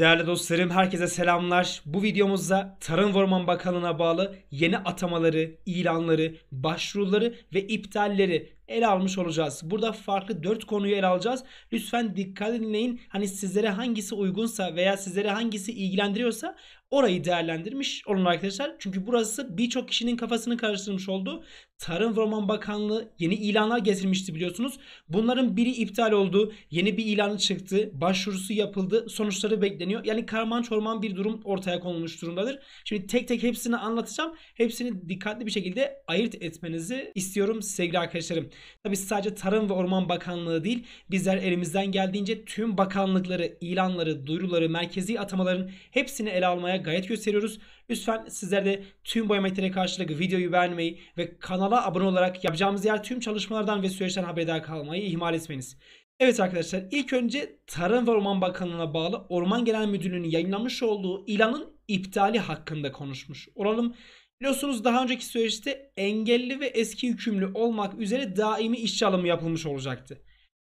Değerli dostlarım herkese selamlar. Bu videomuzda Tarım ve Orman Bakanlığı'na bağlı yeni atamaları, ilanları, başvuruları ve iptalleri ele almış olacağız. Burada farklı 4 konuyu ele alacağız. Lütfen dikkat dinleyin. Hani sizlere hangisi uygunsa veya sizlere hangisi ilgilendiriyorsa orayı değerlendirmiş olun arkadaşlar. Çünkü burası birçok kişinin kafasını karıştırmış oldu. Tarım ve Orman Bakanlığı yeni ilanlar getirmişti biliyorsunuz. Bunların biri iptal oldu. Yeni bir ilan çıktı. Başvurusu yapıldı. Sonuçları bekleniyor. Yani karman çorman bir durum ortaya konulmuş durumdadır. Şimdi tek tek hepsini anlatacağım. Hepsini dikkatli bir şekilde ayırt etmenizi istiyorum sevgili arkadaşlarım. Tabi sadece Tarım ve Orman Bakanlığı değil bizler elimizden geldiğince tüm bakanlıkları, ilanları, duyuruları, merkezi atamaların hepsini ele almaya gayet gösteriyoruz. Lütfen sizler de tüm biyometriye karşılık videoyu beğenmeyi ve kanala abone olarak yapacağımız diğer tüm çalışmalardan ve süreçten haberdar kalmayı ihmal etmeniz. Evet arkadaşlar ilk önce Tarım ve Orman Bakanlığı'na bağlı Orman Genel Müdürlüğü'nün yayınlamış olduğu ilanın iptali hakkında konuşmuş olalım. Biliyorsunuz daha önceki süreçte engelli ve eski hükümlü olmak üzere daimi işçi alımı yapılmış olacaktı.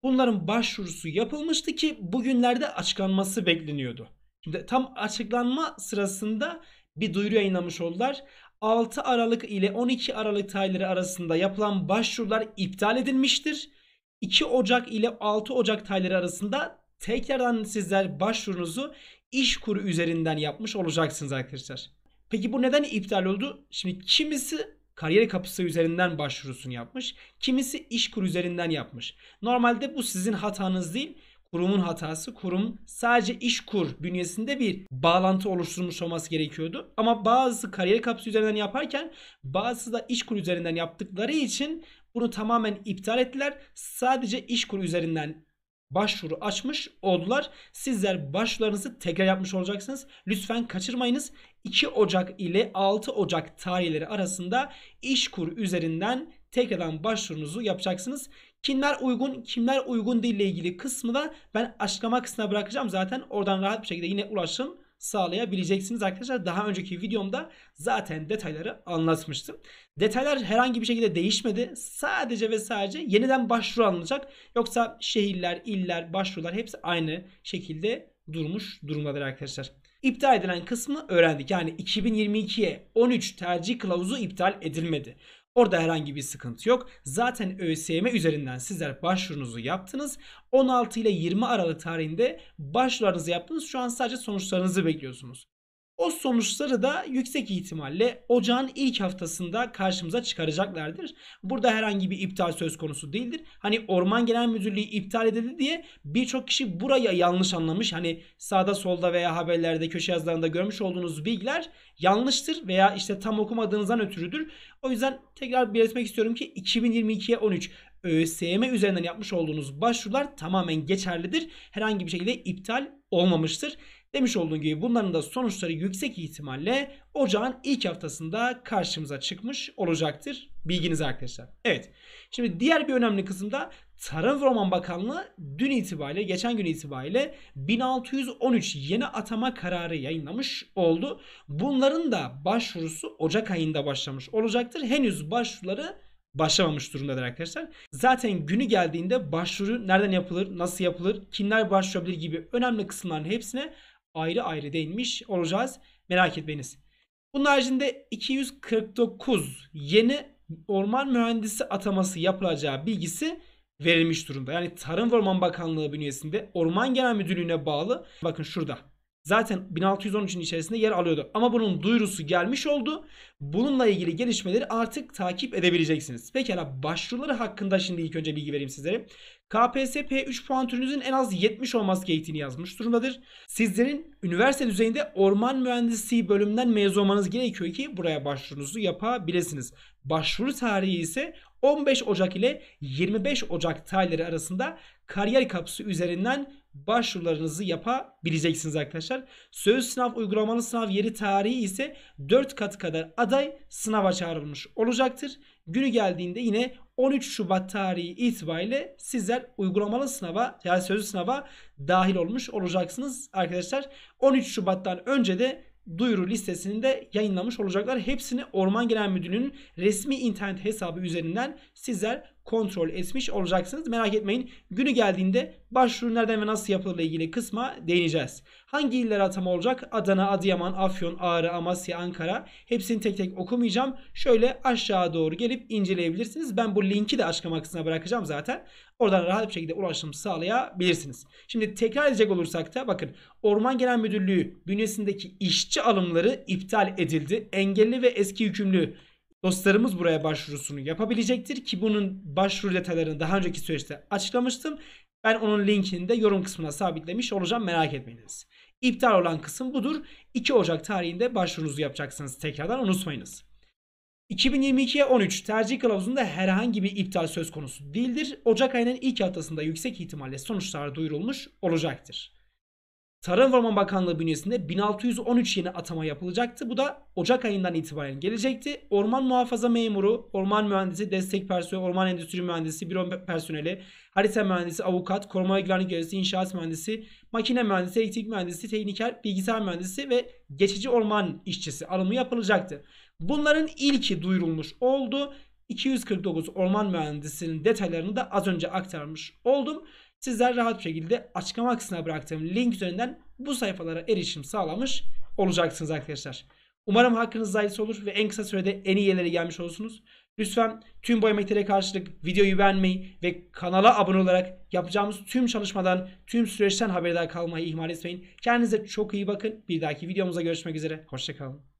Bunların başvurusu yapılmıştı ki bugünlerde açıklanması bekleniyordu. Şimdi tam açıklanma sırasında bir duyuru yayınlamış oldular. 6 Aralık ile 12 Aralık tarihleri arasında yapılan başvurular iptal edilmiştir. 2 Ocak ile 6 Ocak tarihleri arasında tekrardan sizler başvurunuzu iş kuru üzerinden yapmış olacaksınız arkadaşlar. Peki bu neden iptal oldu? Şimdi kimisi kariyer kapısı üzerinden başvurusunu yapmış. Kimisi iş kur üzerinden yapmış. Normalde bu sizin hatanız değil. Kurumun hatası kurum sadece iş kur bünyesinde bir bağlantı oluşturmuş olması gerekiyordu. Ama bazı kariyer kapısı üzerinden yaparken bazısı da iş kur üzerinden yaptıkları için bunu tamamen iptal ettiler. Sadece iş kur üzerinden başvuru açmış oldular. Sizler başvurularınızı tekrar yapmış olacaksınız. Lütfen kaçırmayınız. 2 Ocak ile 6 Ocak tarihleri arasında işkur üzerinden tekrardan başvurunuzu yapacaksınız. Kimler uygun, kimler uygun değil ile ilgili kısmı da ben açıklama kısmına bırakacağım. Zaten oradan rahat bir şekilde yine ulaşın sağlayabileceksiniz arkadaşlar. Daha önceki videomda zaten detayları anlatmıştım. Detaylar herhangi bir şekilde değişmedi. Sadece ve sadece yeniden başvuru alınacak. Yoksa şehirler, iller, başvurular hepsi aynı şekilde durmuş durumdadır arkadaşlar. İptal edilen kısmı öğrendik. Yani 2022'ye 13 tercih kılavuzu iptal edilmedi. Orada herhangi bir sıkıntı yok. Zaten ÖSYM üzerinden sizler başvurunuzu yaptınız. 16 ile 20 Aralık tarihinde başvurularınızı yaptınız. Şu an sadece sonuçlarınızı bekliyorsunuz. O sonuçları da yüksek ihtimalle ocağın ilk haftasında karşımıza çıkaracaklardır. Burada herhangi bir iptal söz konusu değildir. Hani Orman Genel Müdürlüğü iptal edildi diye birçok kişi buraya yanlış anlamış. Hani sağda solda veya haberlerde köşe yazılarında görmüş olduğunuz bilgiler yanlıştır veya işte tam okumadığınızdan ötürüdür. O yüzden tekrar belirtmek istiyorum ki 2022'ye 13 ÖSYM üzerinden yapmış olduğunuz başvurular tamamen geçerlidir. Herhangi bir şekilde iptal olmamıştır. Demiş olduğun gibi bunların da sonuçları yüksek ihtimalle ocağın ilk haftasında karşımıza çıkmış olacaktır. Bilginiz arkadaşlar. Evet. Şimdi diğer bir önemli kısımda Tarım ve Orman Bakanlığı dün itibariyle, geçen gün itibariyle 1613 yeni atama kararı yayınlamış oldu. Bunların da başvurusu Ocak ayında başlamış olacaktır. Henüz başvuruları başlamamış durumdadır arkadaşlar. Zaten günü geldiğinde başvuru nereden yapılır, nasıl yapılır, kimler başvurabilir gibi önemli kısımların hepsine ayrı ayrı değinmiş olacağız. Merak etmeyiniz. Bunun haricinde 249 yeni orman mühendisi ataması yapılacağı bilgisi verilmiş durumda. Yani Tarım ve Orman Bakanlığı bünyesinde Orman Genel Müdürlüğü'ne bağlı bakın şurada. Zaten 1613'ün içerisinde yer alıyordu. Ama bunun duyurusu gelmiş oldu. Bununla ilgili gelişmeleri artık takip edebileceksiniz. Pekala başvuruları hakkında şimdi ilk önce bilgi vereyim sizlere. KPSS P3 puan türünüzün en az 70 olması gerektiğini yazmış durumdadır. Sizlerin üniversite düzeyinde orman mühendisliği bölümünden mezun olmanız gerekiyor ki buraya başvurunuzu yapabilirsiniz. Başvuru tarihi ise 15 Ocak ile 25 Ocak tarihleri arasında kariyer kapısı üzerinden başvurularınızı yapabileceksiniz arkadaşlar. Söz sınav uygulamalı sınav yeri tarihi ise 4 kat kadar aday sınava çağrılmış olacaktır. Günü geldiğinde yine 13 Şubat tarihi itibariyle sizler uygulamalı sınava yani sözlü sınava dahil olmuş olacaksınız arkadaşlar. 13 Şubat'tan önce de duyuru listesini de yayınlamış olacaklar. Hepsini Orman Genel Müdürlüğü'nün resmi internet hesabı üzerinden sizler kontrol etmiş olacaksınız. Merak etmeyin günü geldiğinde başvuru nereden ve nasıl ile ilgili kısma değineceğiz. Hangi iller atama olacak? Adana, Adıyaman, Afyon, Ağrı, Amasya, Ankara. Hepsini tek tek okumayacağım. Şöyle aşağı doğru gelip inceleyebilirsiniz. Ben bu linki de açıklama kısmına bırakacağım zaten. Oradan rahat bir şekilde ulaşım sağlayabilirsiniz. Şimdi tekrar edecek olursak da bakın Orman Genel Müdürlüğü bünyesindeki işçi alımları iptal edildi. Engelli ve eski yükümlü dostlarımız buraya başvurusunu yapabilecektir ki bunun başvuru detaylarını daha önceki süreçte açıklamıştım. Ben onun linkini de yorum kısmına sabitlemiş olacağım merak etmeyiniz. İptal olan kısım budur. 2 Ocak tarihinde başvurunuzu yapacaksınız tekrardan unutmayınız. 2022'ye 13 tercih kılavuzunda herhangi bir iptal söz konusu değildir. Ocak ayının ilk haftasında yüksek ihtimalle sonuçlar duyurulmuş olacaktır. Tarım ve Orman Bakanlığı bünyesinde 1613 yeni atama yapılacaktı. Bu da Ocak ayından itibaren gelecekti. Orman muhafaza memuru, orman mühendisi, destek personeli, orman endüstri mühendisi, büro personeli, harita mühendisi, avukat, koruma ve güvenlik görevlisi, inşaat mühendisi, makine mühendisi, elektrik mühendisi, tekniker, bilgisayar mühendisi ve geçici orman işçisi alımı yapılacaktı. Bunların ilki duyurulmuş oldu. 249 orman mühendisinin detaylarını da az önce aktarmış oldum sizler rahat bir şekilde açıklama kısmına bıraktığım link üzerinden bu sayfalara erişim sağlamış olacaksınız arkadaşlar. Umarım hakkınız hayırlısı olur ve en kısa sürede en iyi yerlere gelmiş olursunuz. Lütfen tüm bu emeklere karşılık videoyu beğenmeyi ve kanala abone olarak yapacağımız tüm çalışmadan, tüm süreçten haberdar kalmayı ihmal etmeyin. Kendinize çok iyi bakın. Bir dahaki videomuzda görüşmek üzere. Hoşçakalın.